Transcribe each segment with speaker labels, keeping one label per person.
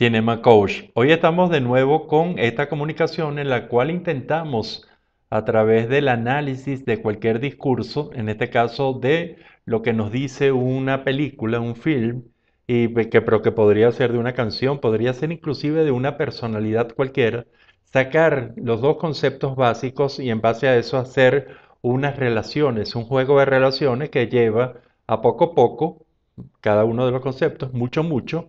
Speaker 1: Cinema Coach. Hoy estamos de nuevo con esta comunicación en la cual intentamos a través del análisis de cualquier discurso, en este caso de lo que nos dice una película, un film, y que, pero que podría ser de una canción, podría ser inclusive de una personalidad cualquiera, sacar los dos conceptos básicos y en base a eso hacer unas relaciones, un juego de relaciones que lleva a poco a poco, cada uno de los conceptos, mucho, mucho,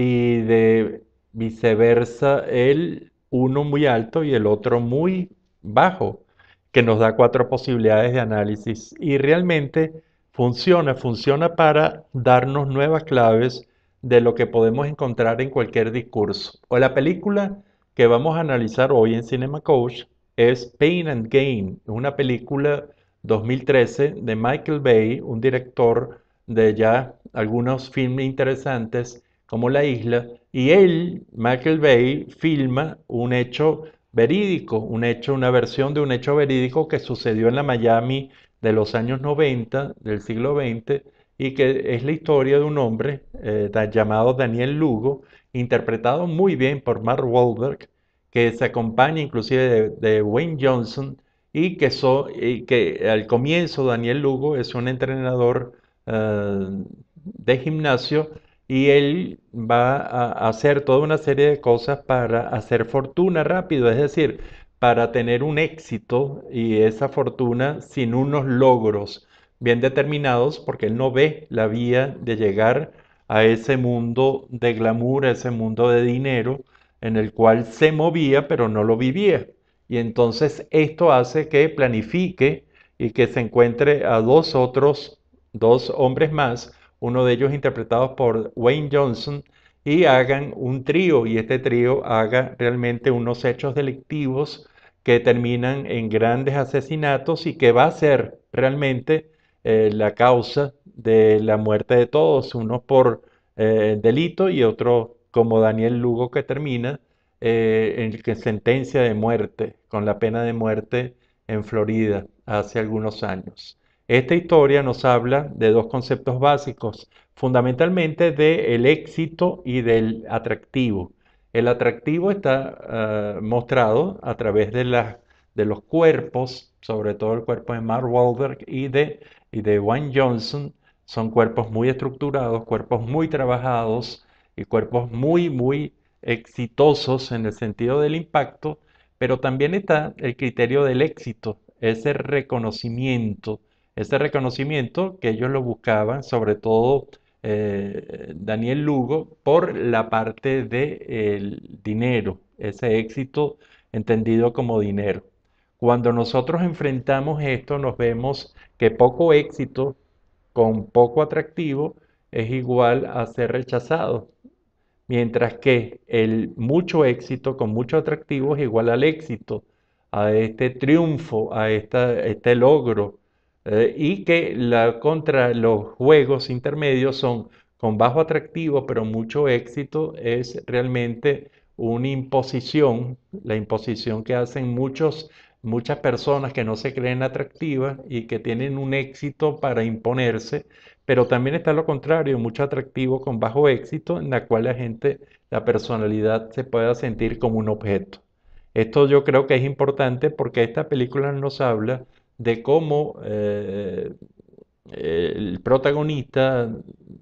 Speaker 1: y de viceversa el uno muy alto y el otro muy bajo, que nos da cuatro posibilidades de análisis. Y realmente funciona, funciona para darnos nuevas claves de lo que podemos encontrar en cualquier discurso. O la película que vamos a analizar hoy en Cinema Coach es Pain and Gain, una película 2013 de Michael Bay, un director de ya algunos filmes interesantes como la isla, y él, Michael Bay, filma un hecho verídico, un hecho, una versión de un hecho verídico que sucedió en la Miami de los años 90 del siglo XX y que es la historia de un hombre eh, llamado Daniel Lugo, interpretado muy bien por Mark Wahlberg, que se acompaña inclusive de, Wayne Johnson y que, al comienzo Daniel Lugo es un entrenador eh, de gimnasio y él va a hacer toda una serie de cosas para hacer fortuna rápido, es decir, para tener un éxito y esa fortuna sin unos logros bien determinados, porque él no ve la vía de llegar a ese mundo de glamour, a ese mundo de dinero en el cual se movía pero no lo vivía. Y entonces esto hace que planifique y que se encuentre a dos otros, dos hombres más uno de ellos interpretado por Wayne Johnson, y hagan un trío y este trío haga realmente unos hechos delictivos que terminan en grandes asesinatos y que va a ser realmente eh, la causa de la muerte de todos, unos por eh, delito y otro como Daniel Lugo que termina eh, en sentencia de muerte, con la pena de muerte en Florida hace algunos años. Esta historia nos habla de dos conceptos básicos, fundamentalmente del el éxito y del atractivo. El atractivo está ah, mostrado a través de, los cuerpos, sobre todo el cuerpo de Mark Wahlberg y de, y de Wayne Johnson. Son cuerpos muy estructurados, cuerpos muy trabajados y cuerpos muy, muy exitosos en el sentido del impacto, pero también está el criterio del éxito, ese reconocimiento este reconocimiento que ellos lo buscaban, sobre todo eh, Daniel Lugo, por la parte del dinero, ese éxito entendido como dinero. Cuando nosotros enfrentamos esto, nos vemos que poco éxito con poco atractivo es igual a ser rechazado, mientras que el mucho éxito con mucho atractivo es igual al éxito, a este triunfo, a esta, este logro, eh, y que la, contra los juegos intermedios son con bajo atractivo pero mucho éxito, es realmente una imposición, la imposición que hacen muchos, muchas personas que no se creen atractivas y que tienen un éxito para imponerse, pero también está lo contrario, mucho atractivo con bajo éxito, en la cual la gente, la personalidad se pueda sentir como un objeto. Esto yo creo que es importante porque esta película nos habla de cómo eh, el protagonista,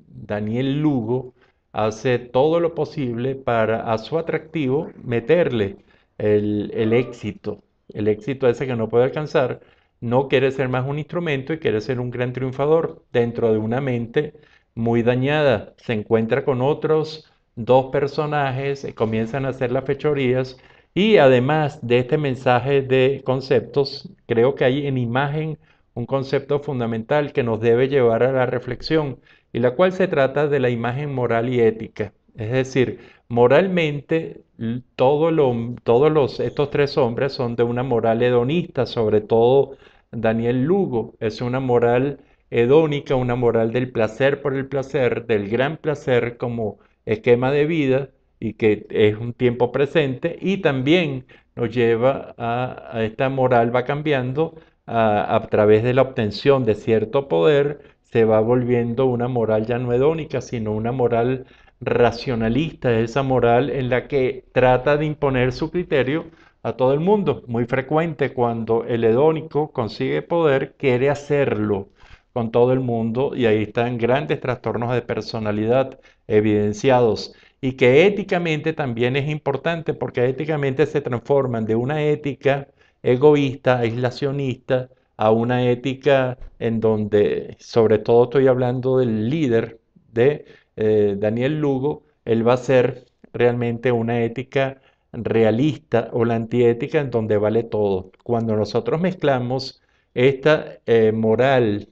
Speaker 1: Daniel Lugo, hace todo lo posible para a su atractivo meterle el, el éxito, el éxito ese que no puede alcanzar, no quiere ser más un instrumento y quiere ser un gran triunfador dentro de una mente muy dañada. Se encuentra con otros dos personajes, eh, comienzan a hacer las fechorías y además de este mensaje de conceptos, creo que hay en imagen un concepto fundamental que nos debe llevar a la reflexión, y la cual se trata de la imagen moral y ética. Es decir, moralmente todos los, estos tres hombres son de una moral hedonista, sobre todo Daniel Lugo, es una moral hedónica, una moral del placer por el placer, del gran placer como esquema de vida, que es un tiempo presente y también nos lleva a, esta moral va cambiando a, a, través de la obtención de cierto poder, se va volviendo una moral ya no hedónica, sino una moral racionalista, esa moral en la que trata de imponer su criterio a todo el mundo. Muy frecuente cuando el hedónico consigue poder, quiere hacerlo con todo el mundo y ahí están grandes trastornos de personalidad evidenciados y que éticamente también es importante porque éticamente se transforman de una ética egoísta, aislacionista, a una ética en donde, sobre todo estoy hablando del líder de eh, Daniel Lugo, él va a ser realmente una ética realista o la antiética en donde vale todo. Cuando nosotros mezclamos esta eh, moral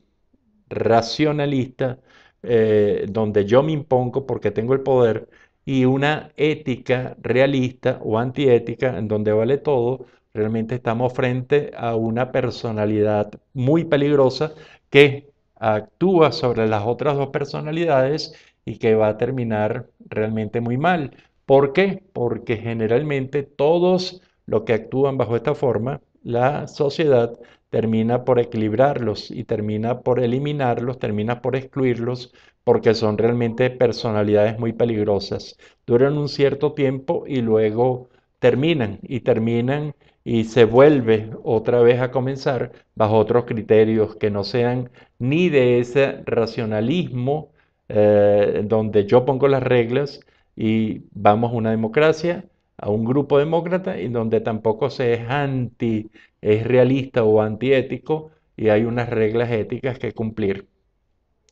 Speaker 1: racionalista, eh, donde yo me impongo porque tengo el poder, y una ética realista o antiética en donde vale todo, realmente estamos frente a una personalidad muy peligrosa que actúa sobre las otras dos personalidades y que va a terminar realmente muy mal. ¿Por qué? Porque generalmente todos los que actúan bajo esta forma, la sociedad termina por equilibrarlos y termina por eliminarlos, termina por excluirlos, porque son realmente personalidades muy peligrosas. Duran un cierto tiempo y luego terminan y terminan y se vuelve otra vez a comenzar bajo otros criterios que no sean ni de ese racionalismo eh, donde yo pongo las reglas y vamos a una democracia a un grupo demócrata y donde tampoco se es anti, es realista o antiético y hay unas reglas éticas que cumplir.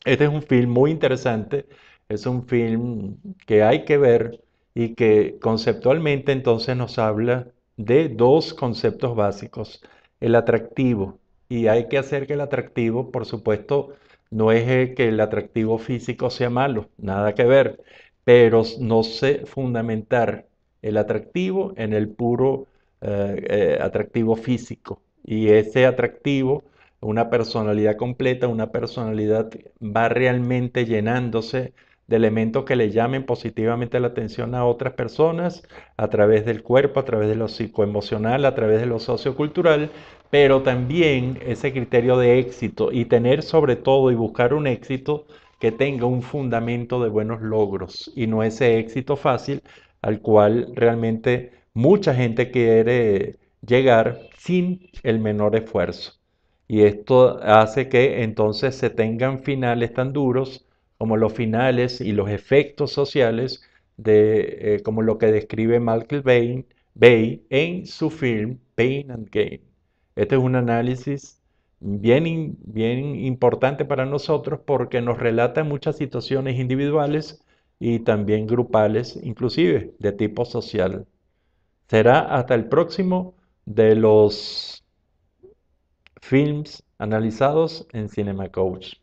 Speaker 1: Este es un film muy interesante, es un film que hay que ver y que conceptualmente entonces nos habla de dos conceptos básicos, el atractivo y hay que hacer que el atractivo, por supuesto, no es que el atractivo físico sea malo, nada que ver, pero no sé fundamentar el atractivo en el puro eh, eh, atractivo físico. Y ese atractivo, una personalidad completa, una personalidad va realmente llenándose de elementos que le llamen positivamente la atención a otras personas a través del cuerpo, a través de lo psicoemocional, a través de lo sociocultural, pero también ese criterio de éxito y tener sobre todo y buscar un éxito que tenga un fundamento de buenos logros y no ese éxito fácil al cual realmente mucha gente quiere llegar sin el menor esfuerzo. Y esto hace que entonces se tengan finales tan duros como los finales y los efectos sociales de, eh, como lo que describe Michael Bay, en su film Pain and Gain. Este es un análisis bien, bien importante para nosotros porque nos relata muchas situaciones individuales y también grupales, inclusive de tipo social. Será hasta el próximo de los films analizados en Cinema Coach.